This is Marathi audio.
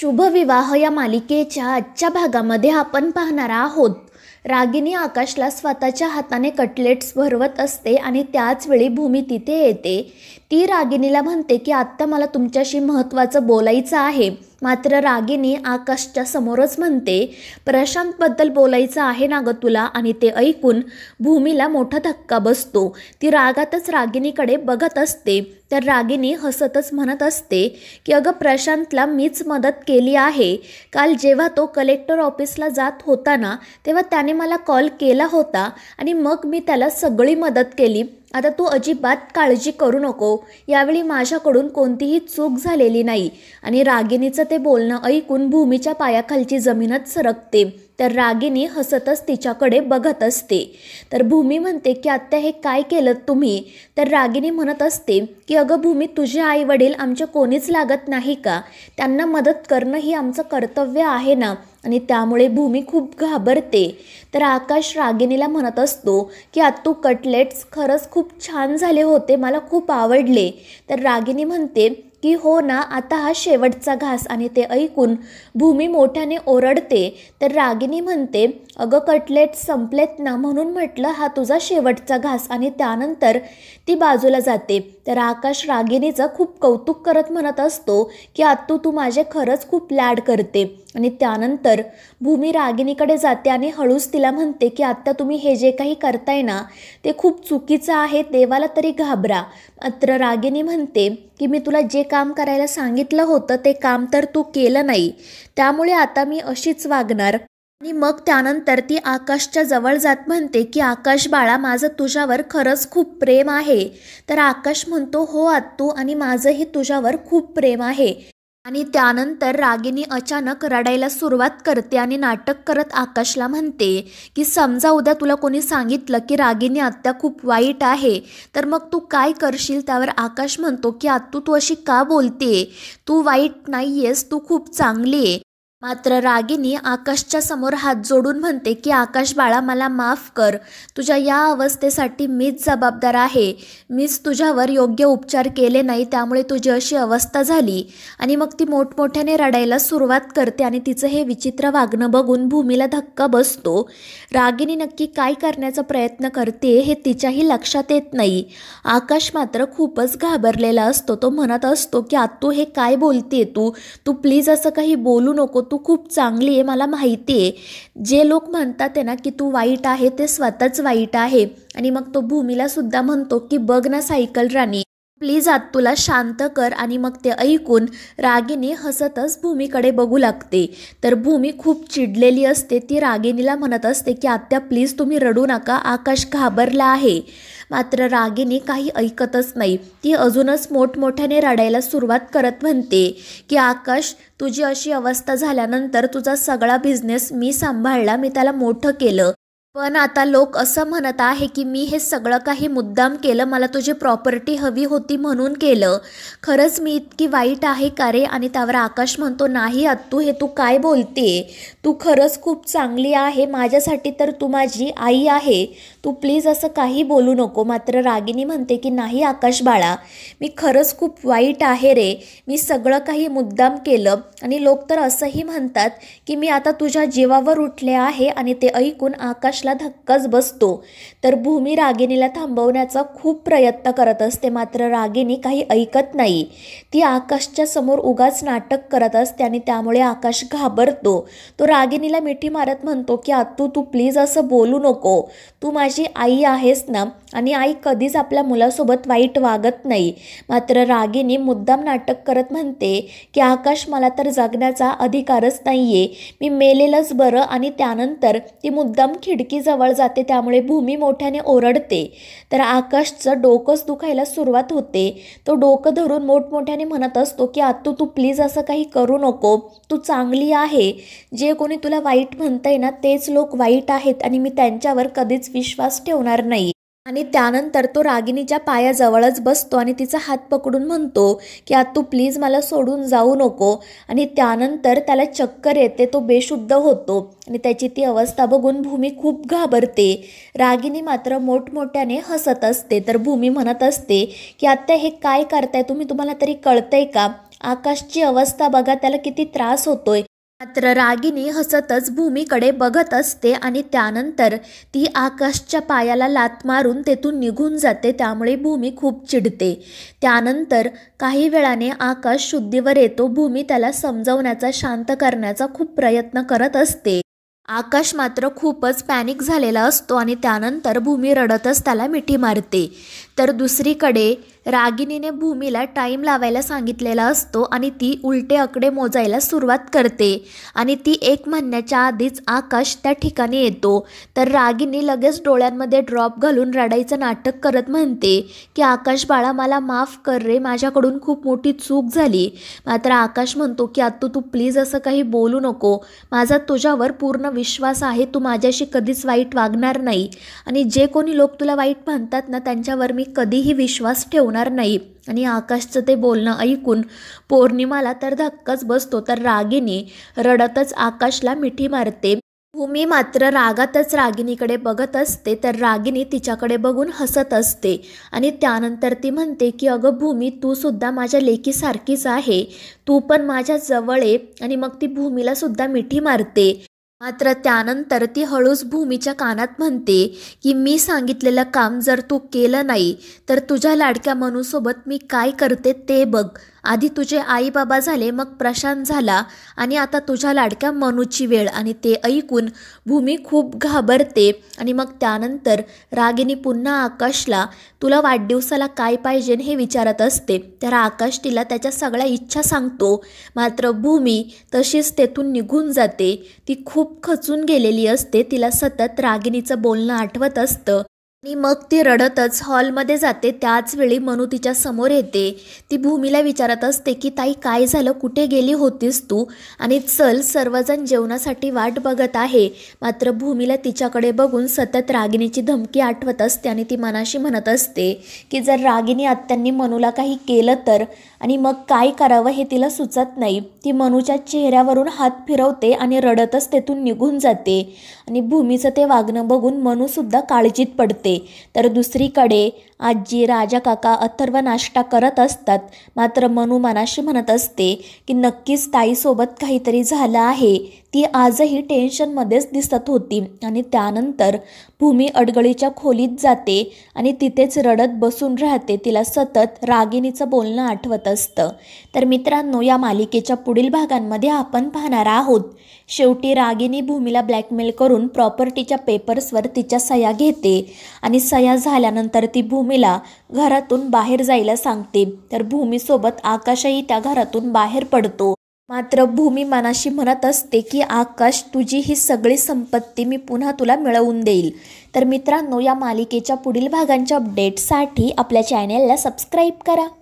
शुभविवाह या मालिकेच्या आजच्या भागामध्ये आपण पाहणार आहोत रागिनी आकाशला स्वतःच्या हाताने कटलेट्स भरवत असते आणि त्याचवेळी भूमी तिथे येते ती रागिनीला म्हणते की आत्ता मला तुमच्याशी महत्त्वाचं बोलायचं आहे मात्र रागिनी आकाशच्या समोरच म्हणते प्रशांतबद्दल बोलायचं आहे ना ग तुला आणि ते ऐकून भूमीला मोठा धक्का बसतो ती रागातच रागिनीकडे बघत असते तर रागिनी हसतच म्हणत असते की अगं प्रशांतला मीच मदत केली आहे काल जेव्हा तो कलेक्टर ऑफिसला जात होता ना तेव्हा त्याने मला कॉल केला होता आणि मग मी त्याला सगळी मदत केली आता तू अजिबात काळजी करू नको यावेळी माझ्याकडून कोणतीही चूक झालेली नाही आणि रागिणीचं ते बोलणं ऐकून भूमीच्या पायाखालची जमीनच सरकते तर रागिनी हसतच तिच्याकडे बघत असते तर भूमी म्हणते की आत्ता हे काय केलं तुम्ही तर रागिनी म्हणत असते की अगं भूमी तुझे आई वडील आमचे कोणीच लागत नाही का त्यांना मदत करणं ही आमचं कर्तव्य आहे ना आणि त्यामुळे भूमी खूप घाबरते तर आकाश रागिनीला म्हणत असतो की आत्तू कटलेट्स खरंच खूप छान झाले होते मला खूप आवडले तर रागिनी म्हणते की हो ना आता हा शेवटचा घास आणि ते ऐकून भूमी मोठ्याने ओरडते तर रागिनी म्हणते अगं कटलेट संपलेत ना म्हणून म्हटलं हा तुझा शेवटचा घास आणि त्यानंतर ती बाजूला जाते तर आकाश रागिनीचं खूप कौतुक करत म्हणत असतो की आत्तू तू माझे खरंच खूप लाड करते आणि त्यानंतर भूमी रागिणीकडे जाते आणि हळूच तिला म्हणते की आत्ता तुम्ही हे जे काही करताय ना ते खूप चुकीचं आहे देवाला तरी घाबरा मात्र रागिणी म्हणते की मी तुला जे काम करायला सांगितलं होतं ते काम तर तू केलं नाही त्यामुळे आता मी अशीच वागणार आणि मग त्यानंतर ती आकाशच्या जवळ जात म्हणते की आकाश बाळा माझं तुझ्यावर खरंच खूप प्रेम आहे तर आकाश म्हणतो हो आत्तू आणि माझंही तुझ्यावर खूप प्रेम आहे आणि त्यानंतर रागिनी अचानक रडायला सुरुवात करते आणि नाटक करत आकाशला म्हणते की समजा उद्या तुला कोणी सांगितलं की रागिनी आत्ता खूप वाईट आहे तर मग तू काय करशील त्यावर आकाश म्हणतो की आत्तू तू अशी का बोलते तू वाईट नाही तू खूप चांगली आहे मात्र रागिनी आकाशच्या समोर हात जोडून म्हणते की आकाश बाळा मला माफ कर तुझ्या या अवस्थेसाठी मीच जबाबदार आहे मीच तुझ्यावर योग्य उपचार केले नाही त्यामुळे तुझी अशी अवस्था झाली आणि मग ती मोठमोठ्याने रडायला सुरुवात करते आणि तिचं हे विचित्र वागणं बघून भूमीला धक्का बसतो रागिनी नक्की काय करण्याचा प्रयत्न करते हे तिच्याही लक्षात येत नाही आकाश मात्र खूपच घाबरलेला असतो तो म्हणत असतो की आत्तू हे काय बोलते तू तू प्लीज असं काही बोलू नको तू खूप चांगली आहे मला माहिती आहे जे लोक म्हणतात आहे ना की तू वाईट आहे ते स्वतःच वाईट आहे आणि मग तो सुद्धा म्हणतो की बघ ना सायकल राणी प्लीज आत तुला शांत कर आणि मग ते ऐकून रागिनी हसतच भूमीकडे बघू लागते तर भूमी खूप चिडलेली असते ती रागिनीला म्हणत असते की आत्या प्लीज तुम्ही रडू नका आकाश घाबरला आहे मात्र रागिनी काही ऐकतच नाही ती अजूनच मोठमोठ्याने रडायला सुरुवात करत म्हणते की आकाश तुझी अशी अवस्था झाल्यानंतर तुझा सगळा बिझनेस मी सांभाळला मी त्याला मोठं केलं पण आता लोक असं म्हणत आहे की मी हे सगळं काही मुद्दाम केलं मला तुझी प्रॉपर्टी हवी होती म्हणून केलं खरंच मी इतकी वाईट आहे का रे आणि त्यावर आकाश म्हणतो नाही आत्तू हे तू काय बोलते तू खरंच खूप चांगली आहे माझ्यासाठी तर तू माझी आई आहे तू प्लीज असं काही बोलू नको मात्र रागिनी म्हणते की नाही आकाश बाळा मी खरंच खूप वाईट आहे रे मी सगळं काही मुद्दाम केलं आणि लोक तर असंही म्हणतात की मी आता तुझ्या जीवावर उठले आहे आणि ते ऐकून आकाश आकाशला धक्काच बसतो तर भूमी रागिणीला थांबवण्याचा खूप प्रयत्न करत असते मात्र रागिणी काही ऐकत नाही ती आकाशच्या समोर उगाच नाटक करत असते आणि त्यामुळे आकाश घाबरतो तो रागिणीला मिठी मारत म्हणतो की आतू तू प्लीज असं बोलू नको तू माझी आई आहेस ना आणि आई कधीच आपल्या मुलासोबत वाईट वागत नाही मात्र रागिणी मुद्दाम नाटक करत म्हणते की आकाश मला तर जगण्याचा अधिकारच नाही मी मेलेलंच बरं आणि त्यानंतर ती मुद्दाम खिडकी जवळ जाते त्यामुळे भूमी मोठ्याने ओरडते तर आकाशचं डोकंच दुखायला सुरुवात होते तो डोकं धरून मोठमोठ्याने म्हणत असतो की आत्तू तू प्लीज असं काही करू नको तू चांगली आहे जे कोणी तुला वाईट म्हणतंय ना तेच लोक वाईट आहेत आणि मी त्यांच्यावर कधीच विश्वास ठेवणार नाही आणि त्यानंतर तो रागिणीच्या पायाजवळच बसतो आणि तिचा हात पकडून म्हणतो की तू प्लीज मला सोडून जाऊ नको आणि त्यानंतर त्याला चक्कर येते तो बेशुद्ध होतो आणि त्याची ती अवस्था बघून भूमी खूप घाबरते रागिणी मात्र मोठमोठ्याने हसत असते तर भूमी म्हणत असते की आत्ता हे काय करताय तुम्ही तुम्हाला तरी कळतंय का आकाशची अवस्था बघा त्याला किती त्रास होतोय मात्र रागिनी हसतच भूमीकडे बघत असते आणि त्यानंतर ती आकाशच्या पायाला लात मारून तेथून निघून जाते त्यामुळे भूमी खूप चिडते त्यानंतर काही वेळाने आकाश शुद्धीवर येतो भूमी त्याला समजवण्याचा शांत करण्याचा खूप प्रयत्न करत असते आकाश मात्र खूपच पॅनिक झालेला असतो आणि त्यानंतर भूमी रडतच त्याला मिठी मारते तर दुसरीकडे रागिनीने भूमीला टाईम लावायला सांगितलेला असतो आणि ती उलटे आकडे मोजायला सुरुवात करते आणि ती एक म्हणण्याच्या आधीच आकाश त्या ठिकाणी येतो तर रागिनी लगेच डोळ्यांमध्ये ड्रॉप घालून रडायचं नाटक करत म्हणते की आकाश बाळा मला माफ कर रे माझ्याकडून खूप मोठी चूक झाली मात्र आकाश म्हणतो की आत्तू तू प्लीज असं काही बोलू नको माझा तुझ्यावर पूर्ण विश्वास आहे तू माझ्याशी कधीच वाईट वागणार नाही आणि जे कोणी लोक तुला वाईट म्हणतात ना त्यांच्यावर मी कधीही विश्वास ठेवणार होणार नाही आणि आकाशचं ते बोलणं ऐकून पौर्णिमाला तर धक्काच बसतो तर रागिनी रडतच आकाशला मिठी मारते भूमी मात्र रागातच रागिणीकडे बघत असते तर रागिणी तिच्याकडे बघून हसत असते आणि त्यानंतर ती म्हणते की अगं भूमी तू सुद्धा माझ्या लेकीसारखीच आहे तू पण माझ्या जवळ आहे आणि मग ती भूमीला सुद्धा मिठी मारते मात्र त्यानंतर ती हळूच भूमीच्या कानात म्हणते की मी सांगितलेलं काम जर तू केलं नाही तर तुझ्या लाडक्या मनूसोबत मी काय करते ते बघ आधी तुझे आई बाबा झाले मग प्रशांत झाला आणि आता तुझ्या लाडक्या मनूची वेळ आणि ते ऐकून भूमी खूप घाबरते आणि मग त्यानंतर रागिनी पुन्हा आकाशला तुला वाढदिवसाला काय पाहिजे हे विचारत असते तर आकाश तिला त्याच्या सगळ्या इच्छा सांगतो मात्र भूमी तशीच तेथून निघून जाते ती खूप खचून गेलेली असते तिला सतत रागिणीचं बोलणं आठवत असतं आणि मग ती रडतच हॉलमध्ये जाते त्याचवेळी मनू तिच्या समोर येते ती भूमीला विचारत असते की ताई काय झालं कुठे गेली होतीस तू आणि चल सर्वजण जेवणासाठी वाट बघत आहे मात्र भूमीला तिच्याकडे बघून सतत रागिणीची धमकी आठवत असते आणि ती मनाशी म्हणत असते की जर रागिणी आत्यांनी मनूला काही केलं तर आणि मग काय करावं हे तिला सुचत नाही ती मनूच्या चेहऱ्यावरून हात फिरवते आणि रडतच तेथून निघून जाते आणि भूमीचं ते वागणं बघून मनूसुद्धा काळजीत पडते तर दुसरीकडे आजी राजा काका अथर्व नाश्ता करत असतात मात्र मनू मनाशी म्हणत असते की नक्कीच ताईसोबत काहीतरी झालं आहे ती आजही टेन्शनमध्येच दिसत होती आणि त्यानंतर भूमी अडगळीच्या खोलीत जाते आणि तिथेच रडत बसून राहते तिला सतत रागिणीचं बोलणं आठवत असतं तर मित्रांनो या मालिकेच्या पुढील भागांमध्ये आपण पाहणार आहोत शेवटी रागिनी भूमीला ब्लॅकमेल करून प्रॉपर्टीच्या पेपर्सवर तिच्या सया घेते आणि सया झाल्यानंतर ती भूमी भूमीला घरातून बाहेर जायला सांगते तर भूमीसोबत आकाशही त्या घरातून बाहेर पडतो मात्र भूमी मनाशी म्हणत असते की आकाश तुझी ही सगळी संपत्ती मी पुन्हा तुला मिळवून देईल तर मित्रांनो या मालिकेच्या पुढील भागांच्या अपडेटसाठी आपल्या चॅनेलला सबस्क्राईब करा